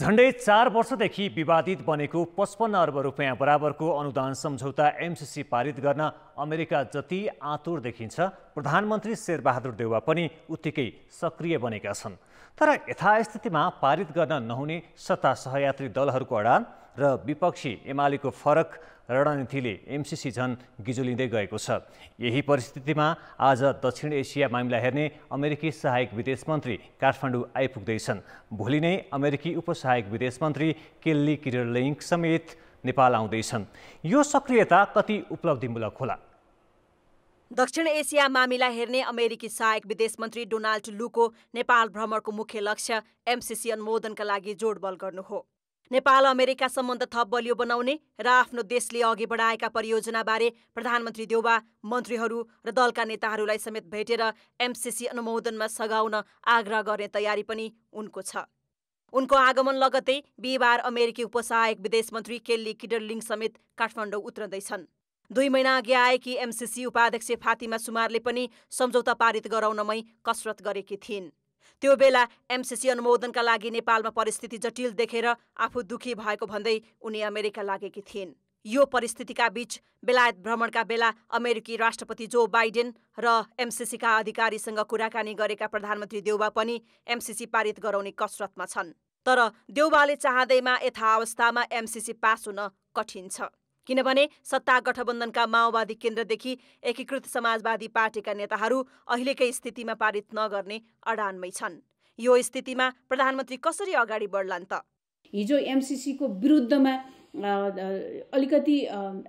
झन्डै चार वर्षदेखि विवादित बनेको पचपन्न अर्ब रुपियाँ बराबरको अनुदान सम्झौता एमसिसी पारित गर्न अमेरिका जति आतुर देखिन्छ प्रधानमन्त्री शेरबहादुर देउवा पनि उत्तिकै सक्रिय बनेका छन् तर यथास्थितिमा पारित गर्न नहुने सत्ता सहयात्री दलहरूको अडान र विपक्षी एमालेको फरक रणनीतिले एमसिसी झन् गिजुलिँदै गएको छ यही परिस्थितिमा आज दक्षिण एसिया मामिला हेर्ने अमेरिकी सहायक विदेश मन्त्री काठमाडौँ आइपुग्दैछन् भोलि नै अमेरिकी उपसहायक विदेश मन्त्री केल्ली किरलिङ समेत नेपाल आउँदैछन् यो सक्रियता कति उपलब्धिमूलक होला दक्षिण एसिया मामिला हेर्ने अमेरिकी सहायक विदेश मन्त्री डोनाल्ड लुको नेपाल भ्रमणको मुख्य लक्ष्य एमसिसी अनुमोदनका लागि जोडबल गर्नु हो नेपाल अमेरिका सम्बन्ध थप बलियो बनाउने र आफ्नो देशले अघि बढाएका परियोजनाबारे प्रधानमन्त्री देउबा मन्त्रीहरू र दलका नेताहरूलाई समेत भेटेर एमसिसी अनुमोदनमा सघाउन आग्रह गर्ने तयारी पनि उनको छ उनको आगमन लगत्तै बिहिबार अमेरिकी उपसहायक विदेश मन्त्री केल्ली किडरलिङ समेत काठमाडौँ उत्रदैछन् दुई महिना अघि आएकी एमसिसी उपाध्यक्ष फातिमा सुमारले पनि सम्झौता पारित गराउनमै कसरत गरेकी थिइन् त्यो बेला एमसिसी अनुमोदनका लागि नेपालमा परिस्थिति जटिल देखेर आफू दुखी भएको भन्दै उनी अमेरिका लागेकी थिइन् यो परिस्थितिका बीच बेलायत भ्रमणका बेला अमेरिकी राष्ट्रपति जो बाइडेन र एमसिसीका अधिकारीसँग कुराकानी गरेका प्रधानमन्त्री देउबा पनि एमसिसी पारित गराउने कसरतमा छन् तर देउबाले चाहँदैमा यथावस्थामा एमसिसी पास हुन कठिन छ किनभने सत्ता गठबन्धनका माओवादी केन्द्रदेखि एकीकृत समाजवादी पार्टीका नेताहरू अहिलेकै स्थितिमा पारित नगर्ने अडानमै छन् यो स्थितिमा प्रधानमन्त्री कसरी अगाडि बढ्लान् त हिजो एमसिसीको विरुद्धमा अलिकति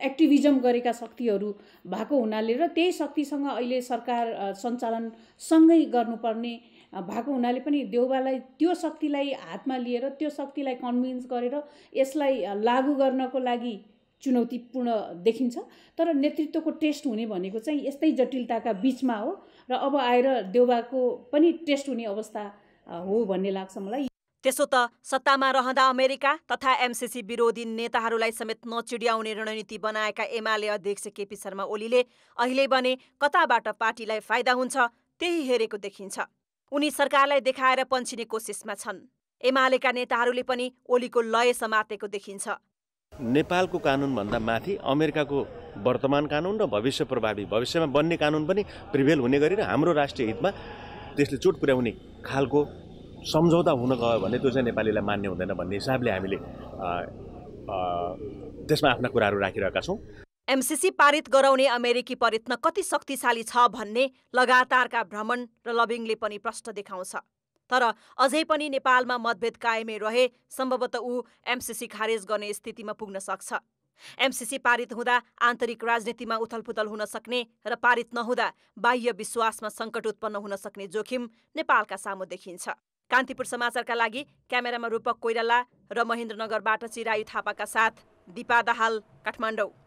एक्टिभिजम गरेका शक्तिहरू भएको हुनाले र त्यही शक्तिसँग अहिले सरकार सञ्चालन सँगै गर्नुपर्ने भएको हुनाले पनि देउबालाई त्यो शक्तिलाई हातमा लिएर त्यो शक्तिलाई कन्भिन्स गरेर यसलाई लागू गर्नको लागि चुनौतीपूर्ण देखिन्छ तर नेतृत्वको टेस्ट हुने भनेको चाहिँ यस्तै जटिलताका बिचमा हो र अब आएर देउबाको पनि टेस्ट हुने अवस्था हो भन्ने लाग्छ मलाई त्यसो त सत्तामा रहँदा अमेरिका तथा एमसिसी विरोधी नेताहरूलाई समेत नचिड्याउने रणनीति बनाएका एमाले अध्यक्ष केपी शर्मा ओलीले अहिले भने कताबाट पार्टीलाई फाइदा हुन्छ त्यही हेरेको देखिन्छ उनी सरकारलाई देखाएर पन्छिने कोसिसमा छन् एमालेका नेताहरूले पनि ओलीको लय समातेको देखिन्छ नेपालको कानुनभन्दा माथि अमेरिकाको वर्तमान कानुन र भविष्य प्रभावी भविष्यमा बन्ने कानुन पनि प्रिभेल हुने गरी र हाम्रो राष्ट्रिय हितमा त्यसले चोट पुर्याउने खालको सम्झौता हुन गयो भने त्यो चाहिँ नेपालीलाई मान्य हुँदैन भन्ने हिसाबले हामीले त्यसमा आफ्ना कुराहरू राखिरहेका छौँ एमसिसी पारित गराउने अमेरिकी प्रयत्न कति शक्तिशाली छ भन्ने लगातारका भ्रमण र लबिङले पनि प्रश्न देखाउँछ तर अझै पनि नेपालमा मतभेद कायमै रहे सम्भवतः ऊ एमसिसी खारेज गर्ने स्थितिमा पुग्न सक्छ एमसिसी पारित हुँदा आन्तरिक राजनीतिमा उथलपुथल हुन सक्ने र पारित नहुँदा बाह्य विश्वासमा सङ्कट उत्पन्न हुन सक्ने जोखिम नेपालका सामु देखिन्छ कान्तिपुर समाचारका लागि क्यामेरामा रूपक कोइराला र महेन्द्रनगरबाट चिरायु थापाका साथ दिपा दाहाल काठमाडौँ